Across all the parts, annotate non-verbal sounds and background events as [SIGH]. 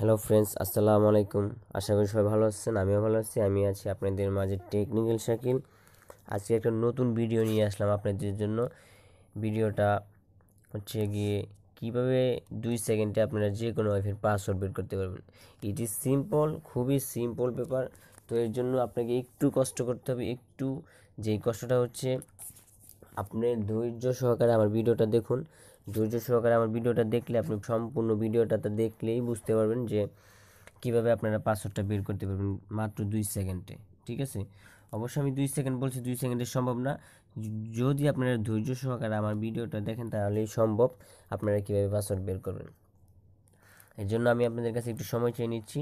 hello friends আসসালামু আলাইকুম আশা করি সবাই ভালো আছেন আমিও ভালো আছি আমি আছি আপনাদের মাঝে টেকনিক্যাল শাকিল আজকে একটা নতুন ভিডিও নিয়ে আসলাম আপনাদের জন্য ভিডিওটা হচ্ছে গিয়ে কীভাবে দুই সেকেন্ডে আপনারা যে কোনো ওয়াইফের পাসওয়ার্ড বের করতে পারবেন ইট ইজ সিম্পল খুবই সিম্পল পেপার তো এর জন্য আপনাকে একটু কষ্ট করতে হবে একটু যেই কষ্টটা হচ্ছে আপনি ধৈর্য সহকারে আমার ভিডিওটা দেখুন ধৈর্য সহকারে আমার ভিডিওটা দেখলে আপনি সম্পূর্ণ ভিডিওটাতে দেখলেই বুঝতে পারবেন যে কিভাবে আপনারা পাসওয়ার্ডটা বের করতে পারবেন মাত্র দুই সেকেন্ডে ঠিক আছে অবশ্যই আমি দুই সেকেন্ড বলছি দুই সেকেন্ডে সম্ভব না যদি আপনারা ধৈর্য সহকারে আমার ভিডিওটা দেখেন তাহলেই সম্ভব আপনারা কীভাবে পাসওয়ার্ড বের করবেন এর জন্য আমি আপনাদের কাছে একটু সময় চেয়ে নিচ্ছি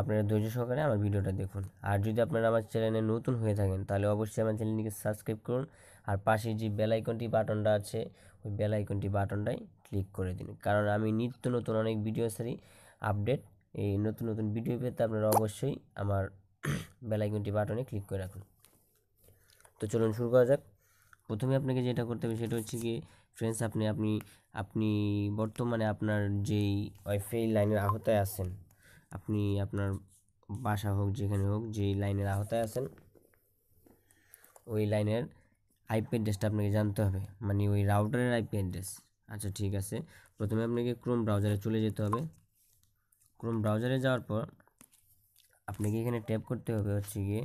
আপনারা ধৈর্য সহকারে আমার ভিডিওটা দেখুন আর যদি আপনারা আমার চ্যানেলে নতুন হয়ে থাকেন তাহলে অবশ্যই আমার চ্যানেলটিকে সাবস্ক্রাইব করুন আর পাশে যে বেলাইকনটি বাটনটা আছে ওই বেলাইকনটি বাটনটাই ক্লিক করে দিন কারণ আমি নিত্য নতুন অনেক ভিডিও সারি আপডেট এই নতুন নতুন ভিডিও পেতে আপনারা অবশ্যই আমার [CLEARS THROAT] বেলাইকনটি বাটনে ক্লিক করে রাখুন তো চলুন শুরু করা যাক প্রথমে আপনাকে যেটা করতে হবে সেটা হচ্ছে কি ফ্রেন্ডস আপনি আপনি আপনি বর্তমানে আপনার যেই ওয়াইফাই লাইনের আহতায় আছেন আপনি আপনার বাসা হোক যেখানে হোক যেই লাইনের আওতায় আছেন ওই লাইনের আইপি অ্যাড্রেসটা আপনাকে জানতে হবে মানে ওই রাউটারের আইপি অ্যাড্রেস আচ্ছা ঠিক আছে প্রথমে আপনাকে ক্রোম ব্রাউজারে চলে যেতে হবে ক্রোম ব্রাউজারে যাওয়ার পর আপনাকে এখানে ট্যাপ করতে হবে হচ্ছে গিয়ে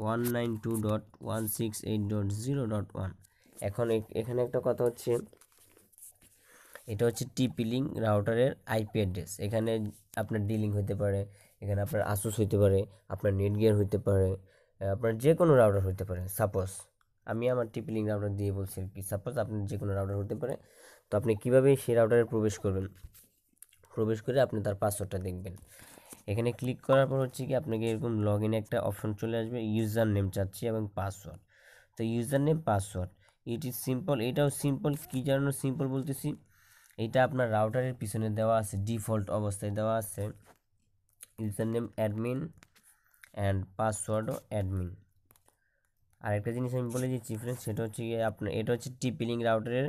one nine two dot one six eight dot zero dot one এখন এখানে একটা কথা হচ্ছে এটা হচ্ছে টিপি লিঙ্ক রাউটারের আইপি অ্যাড্রেস এখানে আপনার ডিলিং হতে হইতে পারে এখানে আপনার আসুস হইতে পারে আপনার নেট গিয়ার হইতে পারে আপনার যে কোনো রাউটার হইতে পারে সাপোজ আমি আমার টিপি লিঙ্ক রাউটার দিয়ে বলছি আর কি সাপোজ আপনার যে কোনো রাউটার হতে পারে তো আপনি কীভাবে সেই রাউটারে প্রবেশ করবেন প্রবেশ করে আপনি তার পাসওয়ার্ডটা দেখবেন এখানে ক্লিক করার পর হচ্ছে কি আপনাকে এরকম লগ একটা অপশন চলে আসবে ইউজার নেম চাচ্ছি এবং পাসওয়ার্ড তো user name password it is simple এটাও সিম্পল কী জানানো সিম্পল বলতেছি এটা আপনার রাউটারের পিছনে দেওয়া আছে ডিফল্ট অবস্থায় দেওয়া আছে ইউজার নেম অ্যাডমিন অ্যান্ড পাসওয়ার্ডও অ্যাডমিন আরেকটা জিনিস আমি বলে দিচ্ছি ফ্রেন্ড সেটা হচ্ছে গিয়ে আপনার এটা হচ্ছে টিপিলিং রাউটারের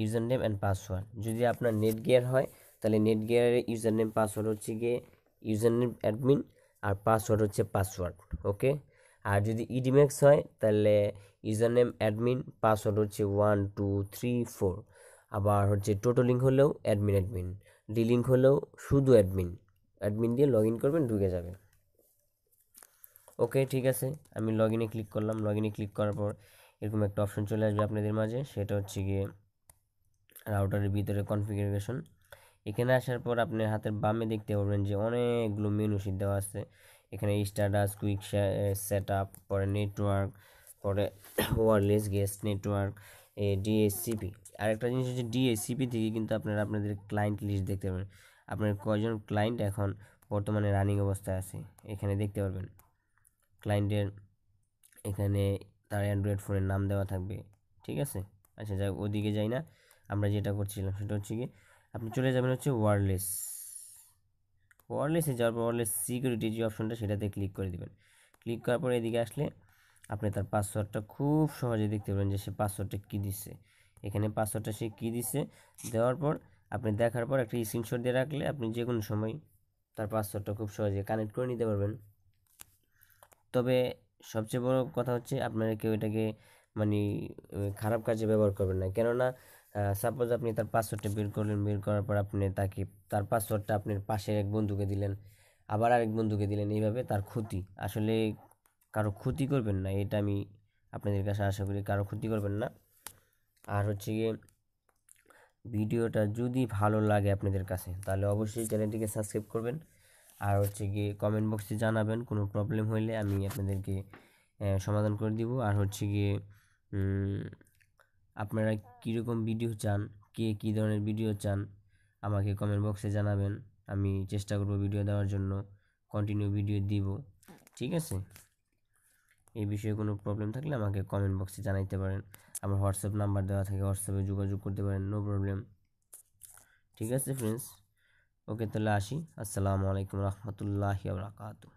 ইউজার নেম অ্যান্ড পাসওয়ার্ড যদি আপনার নেট গিয়ার হয় তাহলে নেট গিয়ারের ইউজার নেম পাসওয়ার্ড হচ্ছে গিয়ে ইউজার নেম অ্যাডমিন আর পাসওয়ার্ড হচ্ছে পাসওয়ার্ড ওকে আর যদি ইডিমেক্স হয় তাহলে ইউজার নেম অ্যাডমিন পাসওয়ার্ড হচ্ছে ওয়ান টু থ্রি ফোর আবার হচ্ছে টোটো লিঙ্ক হলেও অ্যাডমিন অ্যাডমিন ডি লিঙ্ক হলেও শুধু অ্যাডমিন অ্যাডমিন দিয়ে লগ ইন করবেন ঢুকে যাবে ওকে ঠিক আছে আমি লগ ইনে ক্লিক করলাম লগ ইনে ক্লিক করার পর এরকম একটা অপশন চলে আসবে আপনাদের মাঝে সেটা হচ্ছে গিয়ে রাউটারের ভিতরে কনফিগারেশন এখানে আসার পর আপনি হাতের বামে দেখতে পাবেন যে অনেকগুলো মেনু দেওয়া আছে এখানে স্ট্যাটাস কুইক সেট আপ পরে নেটওয়ার্ক পরে ওয়ারলেস গেস্ট নেটওয়ার্ক এ ডিএসসিপি আরেকটা জিনিস হচ্ছে ডিএসিপি থেকে কিন্তু আপনারা আপনাদের ক্লায়েন্ট লিস্ট দেখতে পাবেন আপনার কয়জন ক্লায়েন্ট এখন বর্তমানে রানিং অবস্থায় আছে এখানে দেখতে পারবেন ক্লায়েন্টের এখানে তার অ্যান্ড্রয়েড ফোনের নাম দেওয়া থাকবে ঠিক আছে আচ্ছা যাই ওদিকে যাই না আমরা যেটা করছিলাম সেটা হচ্ছে কি আপনি চলে যাবেন হচ্ছে ওয়ারলেস ওয়ারলেসে যাওয়ার পর ওয়ারলেস সিকিউরিটি যে অপশনটা সেটাতে ক্লিক করে দেবেন ক্লিক করার পরে এদিকে আসলে আপনি তার পাসওয়ার্ডটা খুব সহজে দেখতে পাবেন যে সে পাসওয়ার্ডটা কী দিচ্ছে এখানে পাসওয়ার্ডটা সে কী দিছে দেওয়ার পর আপনি দেখার পর একটা স্ক্রিনশট দিয়ে রাখলে আপনি যে কোনো সময় তার পাসওয়ার্ডটা খুব সহজে কানেক্ট করে নিতে পারবেন তবে সবচেয়ে বড় কথা হচ্ছে আপনারা কেউ এটাকে মানে খারাপ কাজে ব্যবহার করবেন না কেননা সাপোজ আপনি তার পাসওয়ার্ডটা বের করলেন বের করার পর আপনি তাকে তার পাসওয়ার্ডটা আপনার পাশের এক বন্ধুকে দিলেন আবার আরেক বন্ধুকে দিলেন এইভাবে তার ক্ষতি আসলে কারো ক্ষতি করবেন না এটা আমি আপনাদের কাছে আশা করি কারো ক্ষতি করবেন না আর হচ্ছে গিয়ে ভিডিওটা যদি ভালো লাগে আপনাদের কাছে তাহলে অবশ্যই চ্যানেলটিকে সাবস্ক্রাইব করবেন আর হচ্ছে গিয়ে কমেন্ট বক্সে জানাবেন কোনো প্রবলেম হইলে আমি আপনাদেরকে সমাধান করে দিব আর হচ্ছে গিয়ে আপনারা কীরকম ভিডিও চান কে কী ধরনের ভিডিও চান আমাকে কমেন্ট বক্সে জানাবেন আমি চেষ্টা করব ভিডিও দেওয়ার জন্য কন্টিনিউ ভিডিও দিব ঠিক আছে এই বিষয়ে কোনো প্রবলেম থাকলে আমাকে কমেন্ট বক্সে জানাইতে পারেন আমার হোয়াটসঅ্যাপ নাম্বার দেওয়া থাকে হোয়াটসঅ্যাপে যোগাযোগ করতে পারেন নো প্রবলেম ঠিক আছে ফ্রেন্ডস ওকে তাহলে আসি আসসালামু আলাইকুম রহমতুল্লাহি আবরাকাতু